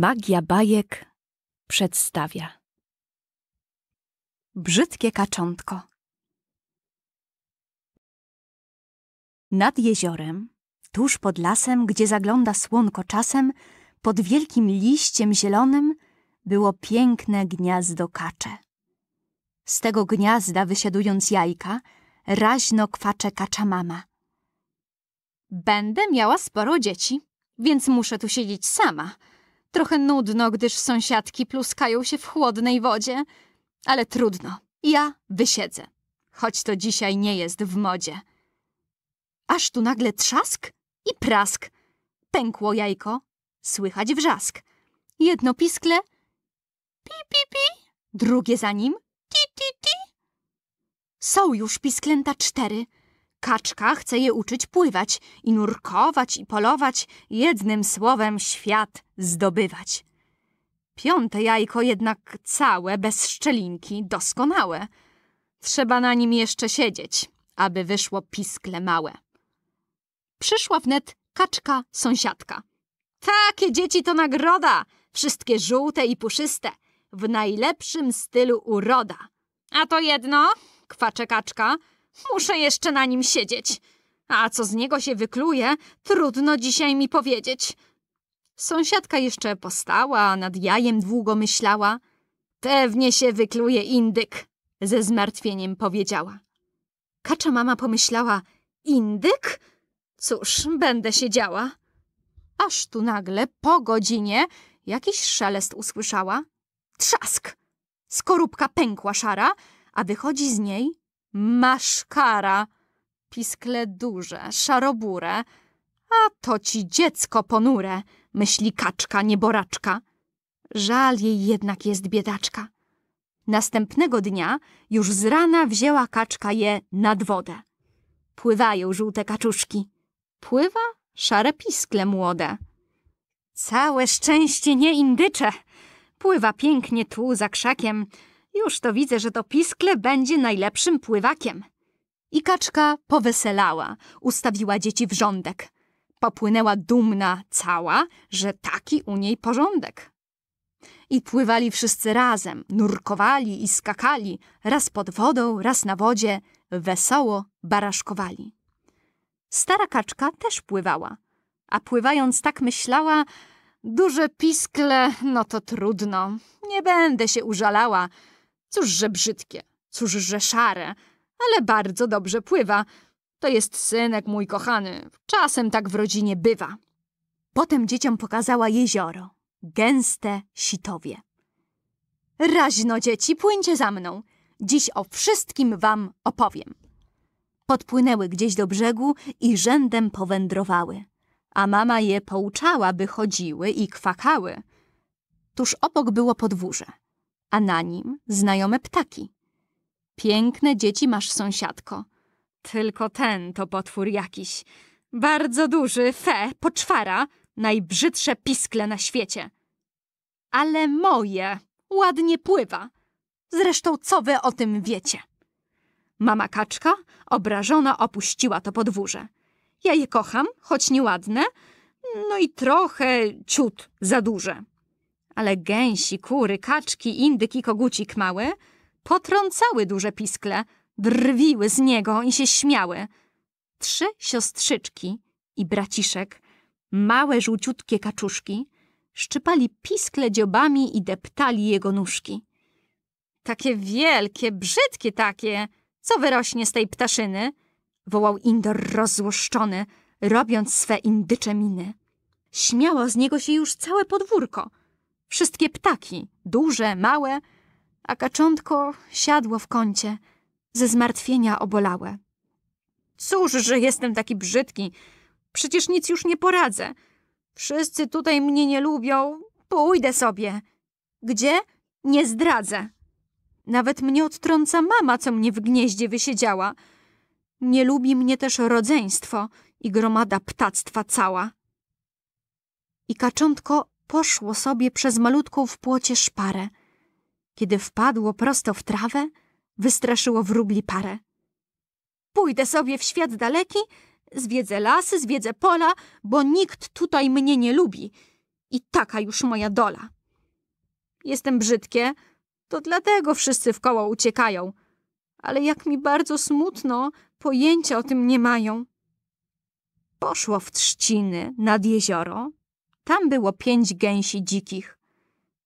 Magia bajek przedstawia. Brzydkie kaczątko. Nad jeziorem, tuż pod lasem, gdzie zagląda słonko czasem, pod wielkim liściem zielonym było piękne gniazdo kacze. Z tego gniazda, wysiadując jajka, raźno kwacze kacza mama. Będę miała sporo dzieci, więc muszę tu siedzieć sama – Trochę nudno, gdyż sąsiadki pluskają się w chłodnej wodzie, ale trudno. Ja wysiedzę, choć to dzisiaj nie jest w modzie. Aż tu nagle trzask i prask. Pękło jajko, słychać wrzask. Jedno piskle, pi, pi, pi, drugie za nim, ti, ti, ti. Są już pisklęta cztery. Kaczka chce je uczyć pływać i nurkować i polować, jednym słowem świat zdobywać. Piąte jajko jednak całe, bez szczelinki, doskonałe. Trzeba na nim jeszcze siedzieć, aby wyszło piskle małe. Przyszła wnet kaczka sąsiadka. Takie dzieci to nagroda, wszystkie żółte i puszyste, w najlepszym stylu uroda. A to jedno, kwacze kaczka, Muszę jeszcze na nim siedzieć. A co z niego się wykluje, trudno dzisiaj mi powiedzieć. Sąsiadka jeszcze postała, nad jajem długo myślała. Pewnie się wykluje indyk, ze zmartwieniem powiedziała. Kacza mama pomyślała, indyk? Cóż, będę siedziała. Aż tu nagle, po godzinie, jakiś szelest usłyszała. Trzask! Skorupka pękła szara, a wychodzi z niej Maszkara, piskle duże, szarobure, a to ci dziecko ponure, myśli kaczka, nieboraczka. Żal jej jednak jest biedaczka. Następnego dnia już z rana wzięła kaczka je nad wodę. Pływają żółte kaczuszki. Pływa szare piskle młode. Całe szczęście nie indycze. Pływa pięknie tu za krzakiem, już to widzę, że to piskle będzie najlepszym pływakiem. I kaczka poweselała, ustawiła dzieci w rządek. Popłynęła dumna cała, że taki u niej porządek. I pływali wszyscy razem, nurkowali i skakali, raz pod wodą, raz na wodzie, wesoło baraszkowali. Stara kaczka też pływała, a pływając tak myślała, duże piskle, no to trudno, nie będę się użalała, Cóż, że brzydkie, cóż, że szare, ale bardzo dobrze pływa. To jest synek mój kochany. Czasem tak w rodzinie bywa. Potem dzieciom pokazała jezioro. Gęste sitowie. Raźno, dzieci, płyńcie za mną. Dziś o wszystkim wam opowiem. Podpłynęły gdzieś do brzegu i rzędem powędrowały. A mama je pouczała, by chodziły i kwakały. Tuż obok było podwórze a na nim znajome ptaki. Piękne dzieci masz, sąsiadko. Tylko ten to potwór jakiś. Bardzo duży, fe, poczwara, najbrzydsze piskle na świecie. Ale moje, ładnie pływa. Zresztą co wy o tym wiecie? Mama kaczka obrażona opuściła to podwórze. Ja je kocham, choć nieładne, no i trochę ciut za duże ale gęsi, kury, kaczki, indyki, i kogucik mały potrącały duże piskle, drwiły z niego i się śmiały. Trzy siostrzyczki i braciszek, małe żółciutkie kaczuszki, szczypali piskle dziobami i deptali jego nóżki. Takie wielkie, brzydkie takie, co wyrośnie z tej ptaszyny? wołał Indor rozzłoszczony, robiąc swe indycze miny. Śmiało z niego się już całe podwórko – Wszystkie ptaki, duże, małe, a kaczątko siadło w kącie, ze zmartwienia obolałe. Cóż, że jestem taki brzydki, przecież nic już nie poradzę. Wszyscy tutaj mnie nie lubią, pójdę sobie. Gdzie? Nie zdradzę. Nawet mnie odtrąca mama, co mnie w gnieździe wysiedziała. Nie lubi mnie też rodzeństwo i gromada ptactwa cała. I kaczątko poszło sobie przez malutką w płocie szparę. Kiedy wpadło prosto w trawę, wystraszyło wróbli parę. Pójdę sobie w świat daleki, zwiedzę lasy, zwiedzę pola, bo nikt tutaj mnie nie lubi. I taka już moja dola. Jestem brzydkie, to dlatego wszyscy w koło uciekają. Ale jak mi bardzo smutno, pojęcia o tym nie mają. Poszło w trzciny nad jezioro, tam było pięć gęsi dzikich.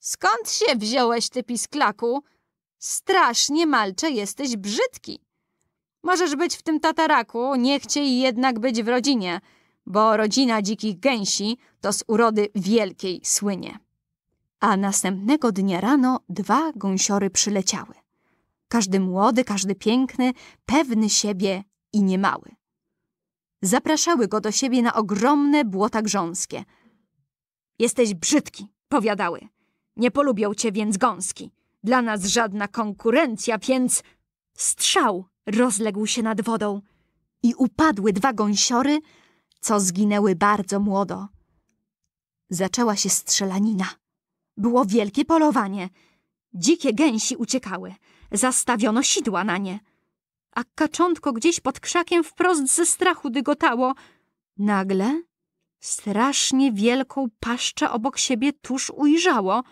Skąd się wziąłeś, ty pisklaku? Strasznie, malcze, jesteś brzydki. Możesz być w tym tataraku, nie chciej jednak być w rodzinie, bo rodzina dzikich gęsi to z urody wielkiej słynie. A następnego dnia rano dwa gąsiory przyleciały. Każdy młody, każdy piękny, pewny siebie i niemały. Zapraszały go do siebie na ogromne błota grząskie – Jesteś brzydki, powiadały. Nie polubią cię więc gąski. Dla nas żadna konkurencja, więc... Strzał rozległ się nad wodą i upadły dwa gąsiory, co zginęły bardzo młodo. Zaczęła się strzelanina. Było wielkie polowanie. Dzikie gęsi uciekały. Zastawiono sidła na nie. A kaczątko gdzieś pod krzakiem wprost ze strachu dygotało. Nagle Strasznie wielką paszczę obok siebie tuż ujrzało.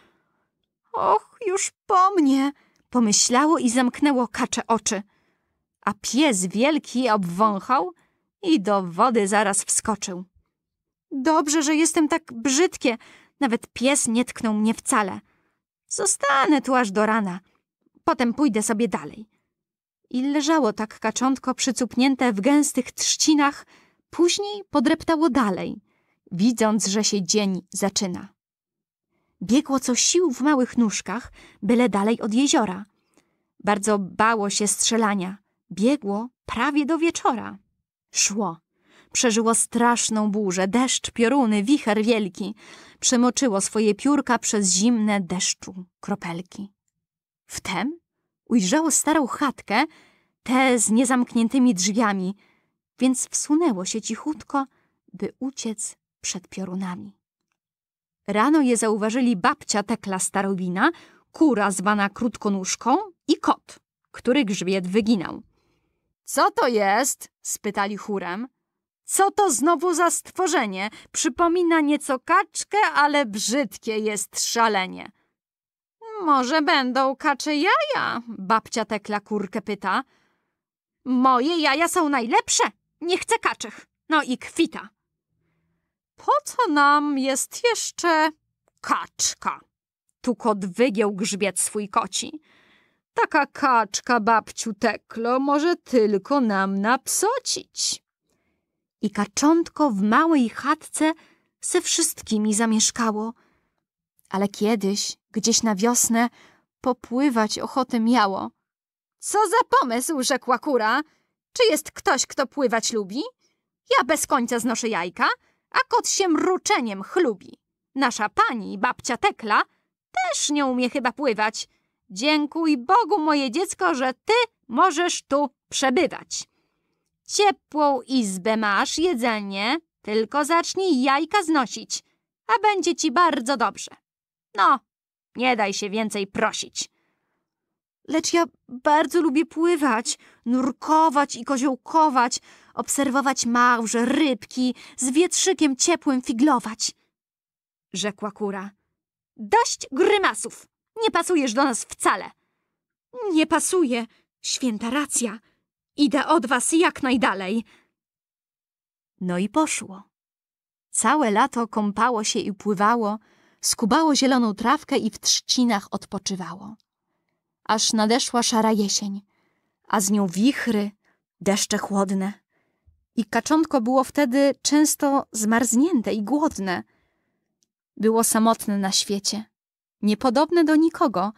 Och, już po mnie! Pomyślało i zamknęło kacze oczy. A pies wielki obwąchał i do wody zaraz wskoczył. Dobrze, że jestem tak brzydkie. Nawet pies nie tknął mnie wcale. Zostanę tu aż do rana. Potem pójdę sobie dalej. I leżało tak kaczątko przycupnięte w gęstych trzcinach, później podreptało dalej widząc, że się dzień zaczyna. Biegło co sił w małych nóżkach, byle dalej od jeziora. Bardzo bało się strzelania. Biegło prawie do wieczora. Szło. Przeżyło straszną burzę, deszcz, pioruny, wicher wielki. Przemoczyło swoje piórka przez zimne deszczu kropelki. Wtem ujrzało starą chatkę, tę z niezamkniętymi drzwiami, więc wsunęło się cichutko, by uciec przed piorunami. Rano je zauważyli babcia Tekla Starobina, kura zwana krótkonóżką i kot, który grzbiet wyginał. Co to jest? spytali chórem. Co to znowu za stworzenie? Przypomina nieco kaczkę, ale brzydkie jest szalenie. Może będą kacze jaja? Babcia Tekla kurkę pyta. Moje jaja są najlepsze. Nie chcę kaczych. No i kwita. Po co nam jest jeszcze kaczka? Tu kot wygiął grzbiet swój koci. Taka kaczka, babciu Teklo, może tylko nam napsocić. I kaczątko w małej chatce ze wszystkimi zamieszkało. Ale kiedyś, gdzieś na wiosnę, popływać ochotę miało. Co za pomysł, rzekła kura. Czy jest ktoś, kto pływać lubi? Ja bez końca znoszę jajka, a kot się mruczeniem chlubi. Nasza pani, babcia Tekla, też nie umie chyba pływać. Dziękuj Bogu, moje dziecko, że ty możesz tu przebywać. Ciepłą izbę masz, jedzenie, tylko zacznij jajka znosić, a będzie ci bardzo dobrze. No, nie daj się więcej prosić. Lecz ja bardzo lubię pływać, nurkować i koziołkować, obserwować małże, rybki, z wietrzykiem ciepłym figlować. Rzekła kura. Dość grymasów! Nie pasujesz do nas wcale. Nie pasuje, święta racja. Idę od was jak najdalej. No i poszło. Całe lato kąpało się i pływało, skubało zieloną trawkę i w trzcinach odpoczywało aż nadeszła szara jesień, a z nią wichry, deszcze chłodne. I kaczątko było wtedy często zmarznięte i głodne. Było samotne na świecie, niepodobne do nikogo,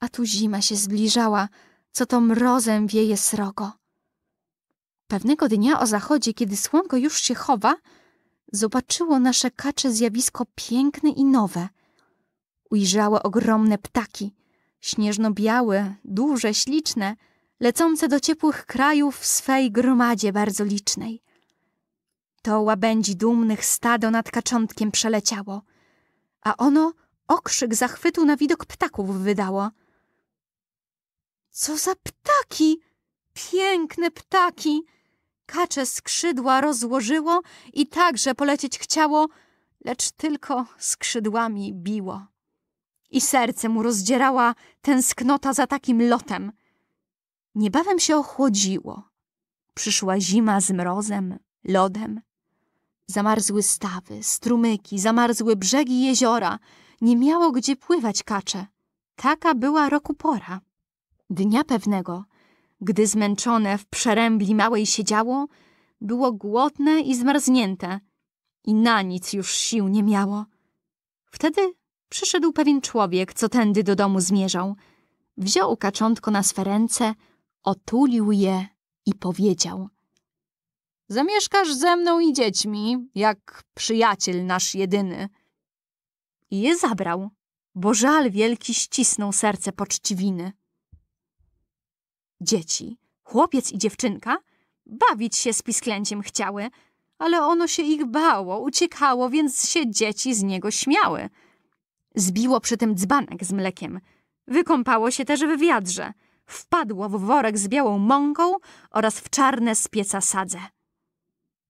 a tu zima się zbliżała, co to mrozem wieje srogo. Pewnego dnia o zachodzie, kiedy słonko już się chowa, zobaczyło nasze kacze zjawisko piękne i nowe. Ujrzało ogromne ptaki, Śnieżno-białe, duże, śliczne, lecące do ciepłych krajów w swej gromadzie bardzo licznej. To łabędzi dumnych stado nad kaczątkiem przeleciało, a ono okrzyk zachwytu na widok ptaków wydało. Co za ptaki! Piękne ptaki! Kacze skrzydła rozłożyło i także polecieć chciało, lecz tylko skrzydłami biło i serce mu rozdzierała tęsknota za takim lotem. Niebawem się ochłodziło. Przyszła zima z mrozem, lodem. Zamarzły stawy, strumyki, zamarzły brzegi jeziora. Nie miało gdzie pływać kacze. Taka była roku pora. Dnia pewnego, gdy zmęczone w przerębli małej siedziało, było głodne i zmarznięte i na nic już sił nie miało. Wtedy przyszedł pewien człowiek, co tędy do domu zmierzał. Wziął kaczątko na swe ręce, otulił je i powiedział. Zamieszkasz ze mną i dziećmi, jak przyjaciel nasz jedyny. I je zabrał, bo żal wielki ścisnął serce poczciwiny. Dzieci, chłopiec i dziewczynka, bawić się z pisklęciem chciały, ale ono się ich bało, uciekało, więc się dzieci z niego śmiały. Zbiło przy tym dzbanek z mlekiem. Wykąpało się też w wiadrze. Wpadło w worek z białą mąką oraz w czarne z pieca sadze.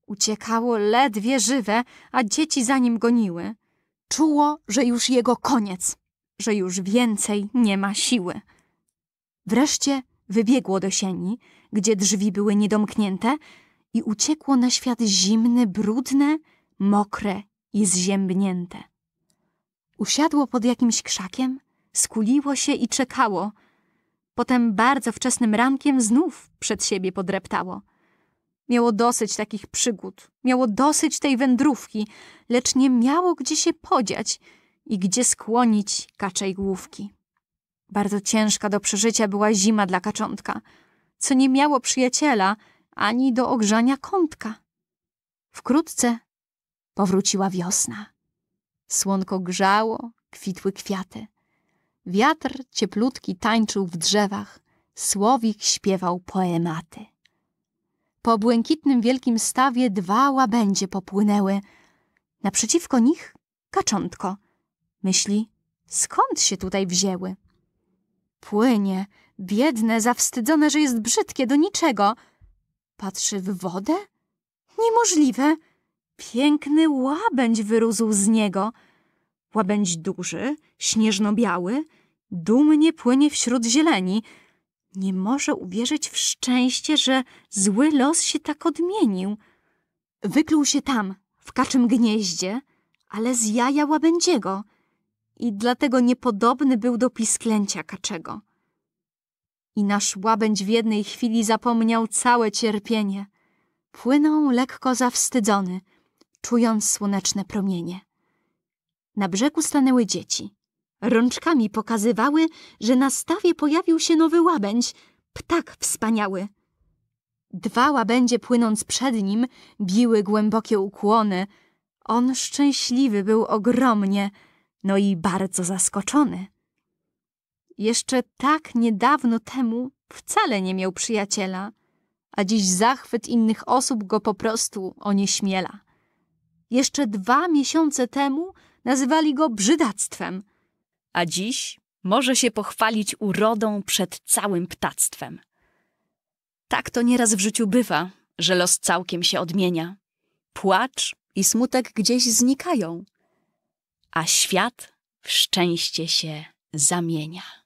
Uciekało ledwie żywe, a dzieci za nim goniły. Czuło, że już jego koniec, że już więcej nie ma siły. Wreszcie wybiegło do sieni, gdzie drzwi były niedomknięte i uciekło na świat zimny, brudne, mokre i zziębnięte. Usiadło pod jakimś krzakiem, skuliło się i czekało. Potem bardzo wczesnym rankiem znów przed siebie podreptało. Miało dosyć takich przygód, miało dosyć tej wędrówki, lecz nie miało gdzie się podziać i gdzie skłonić kaczej główki. Bardzo ciężka do przeżycia była zima dla kaczątka, co nie miało przyjaciela ani do ogrzania kątka. Wkrótce powróciła wiosna. Słonko grzało, kwitły kwiaty. Wiatr cieplutki tańczył w drzewach, słowik śpiewał poematy. Po błękitnym wielkim stawie dwa łabędzie popłynęły. Naprzeciwko nich kaczątko. Myśli, skąd się tutaj wzięły? Płynie, biedne, zawstydzone, że jest brzydkie do niczego. Patrzy w wodę? Niemożliwe! Piękny łabędź wyrósł z niego. Łabędź duży, śnieżno-biały, dumnie płynie wśród zieleni. Nie może uwierzyć w szczęście, że zły los się tak odmienił. Wykluł się tam, w kaczym gnieździe, ale z jaja łabędziego i dlatego niepodobny był do pisklęcia kaczego. I nasz łabędź w jednej chwili zapomniał całe cierpienie. Płynął lekko zawstydzony – czując słoneczne promienie. Na brzegu stanęły dzieci. Rączkami pokazywały, że na stawie pojawił się nowy łabędź, ptak wspaniały. Dwa łabędzie płynąc przed nim biły głębokie ukłony. On szczęśliwy był ogromnie, no i bardzo zaskoczony. Jeszcze tak niedawno temu wcale nie miał przyjaciela, a dziś zachwyt innych osób go po prostu onieśmiela. Jeszcze dwa miesiące temu nazywali go brzydactwem. A dziś może się pochwalić urodą przed całym ptactwem. Tak to nieraz w życiu bywa, że los całkiem się odmienia. Płacz i smutek gdzieś znikają, a świat w szczęście się zamienia.